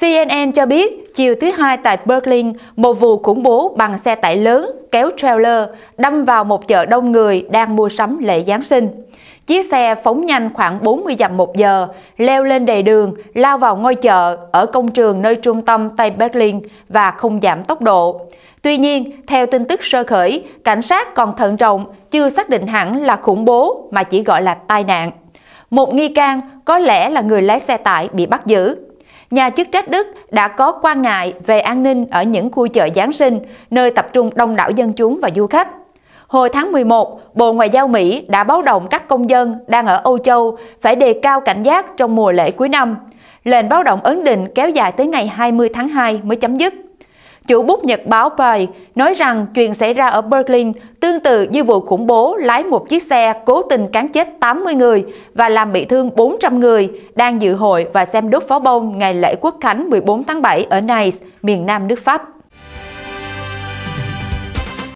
CNN cho biết, chiều thứ Hai tại Berlin, một vụ khủng bố bằng xe tải lớn kéo trailer đâm vào một chợ đông người đang mua sắm lễ Giáng sinh. Chiếc xe phóng nhanh khoảng 40 dặm một giờ, leo lên đầy đường, lao vào ngôi chợ ở công trường nơi trung tâm Tây Berlin và không giảm tốc độ. Tuy nhiên, theo tin tức sơ khởi, cảnh sát còn thận trọng, chưa xác định hẳn là khủng bố mà chỉ gọi là tai nạn. Một nghi can có lẽ là người lái xe tải bị bắt giữ nhà chức trách Đức đã có quan ngại về an ninh ở những khu chợ Giáng sinh, nơi tập trung đông đảo dân chúng và du khách. Hồi tháng 11, Bộ Ngoại giao Mỹ đã báo động các công dân đang ở Âu Châu phải đề cao cảnh giác trong mùa lễ cuối năm. Lệnh báo động ấn định kéo dài tới ngày 20 tháng 2 mới chấm dứt. Chủ bút nhật báo Pay nói rằng chuyện xảy ra ở Berlin tương tự như vụ khủng bố lái một chiếc xe cố tình cán chết 80 người và làm bị thương 400 người đang dự hội và xem đốt pháo bông ngày lễ quốc khánh 14 tháng 7 ở Nice, miền nam nước Pháp.